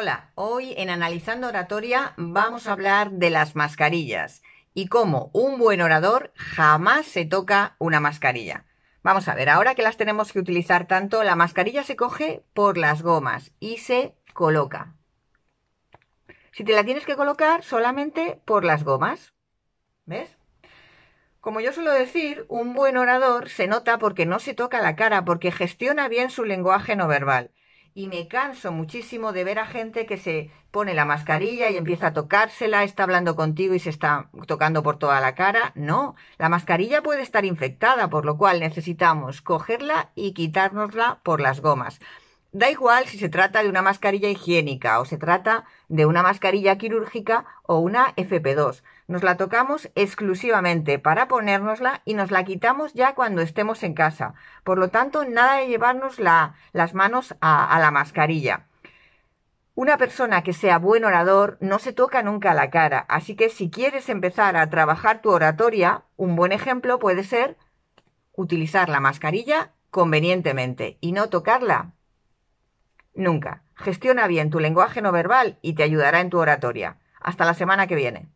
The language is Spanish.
Hola, hoy en Analizando Oratoria vamos a hablar de las mascarillas y cómo un buen orador jamás se toca una mascarilla. Vamos a ver, ahora que las tenemos que utilizar tanto, la mascarilla se coge por las gomas y se coloca. Si te la tienes que colocar solamente por las gomas, ¿ves? Como yo suelo decir, un buen orador se nota porque no se toca la cara, porque gestiona bien su lenguaje no verbal y me canso muchísimo de ver a gente que se pone la mascarilla y empieza a tocársela, está hablando contigo y se está tocando por toda la cara. No, la mascarilla puede estar infectada, por lo cual necesitamos cogerla y quitárnosla por las gomas. Da igual si se trata de una mascarilla higiénica o se trata de una mascarilla quirúrgica o una FP2. Nos la tocamos exclusivamente para ponérnosla y nos la quitamos ya cuando estemos en casa. Por lo tanto, nada de llevarnos las manos a la mascarilla. Una persona que sea buen orador no se toca nunca la cara, así que si quieres empezar a trabajar tu oratoria, un buen ejemplo puede ser utilizar la mascarilla convenientemente y no tocarla Nunca. Gestiona bien tu lenguaje no verbal y te ayudará en tu oratoria. Hasta la semana que viene.